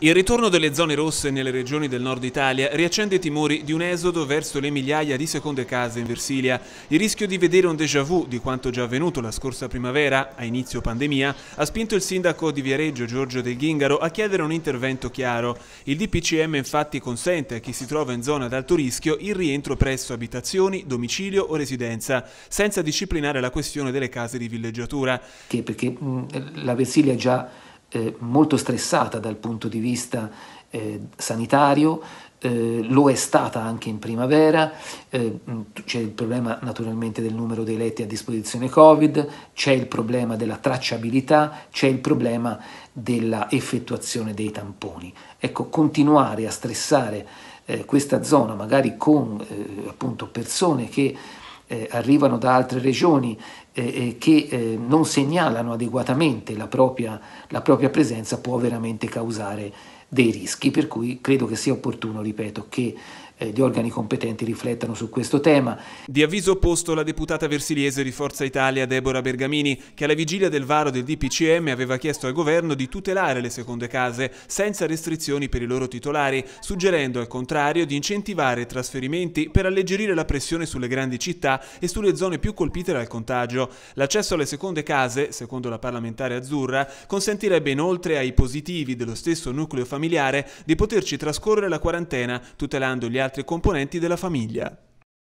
Il ritorno delle zone rosse nelle regioni del nord Italia riaccende i timori di un esodo verso le migliaia di seconde case in Versilia. Il rischio di vedere un déjà vu di quanto già avvenuto la scorsa primavera, a inizio pandemia, ha spinto il sindaco di Viareggio Giorgio Del Ghingaro a chiedere un intervento chiaro. Il DPCM infatti consente a chi si trova in zona ad alto rischio il rientro presso abitazioni, domicilio o residenza, senza disciplinare la questione delle case di villeggiatura. Perché, perché mh, la Versilia già eh, molto stressata dal punto di vista eh, sanitario, eh, lo è stata anche in primavera, eh, c'è il problema naturalmente del numero dei letti a disposizione Covid, c'è il problema della tracciabilità, c'è il problema della effettuazione dei tamponi. Ecco, continuare a stressare eh, questa zona magari con eh, appunto persone che eh, arrivano da altre regioni eh, eh, che eh, non segnalano adeguatamente la propria, la propria presenza può veramente causare dei rischi, per cui credo che sia opportuno, ripeto, che eh, gli organi competenti riflettano su questo tema. Di avviso opposto la deputata versiliese di Forza Italia Deborah Bergamini, che alla vigilia del varo del DPCM aveva chiesto al governo di tutelare le seconde case senza restrizioni per i loro titolari, suggerendo al contrario di incentivare trasferimenti per alleggerire la pressione sulle grandi città e sulle zone più colpite dal contagio maggio. L'accesso alle seconde case, secondo la parlamentare azzurra, consentirebbe inoltre ai positivi dello stesso nucleo familiare di poterci trascorrere la quarantena, tutelando gli altri componenti della famiglia.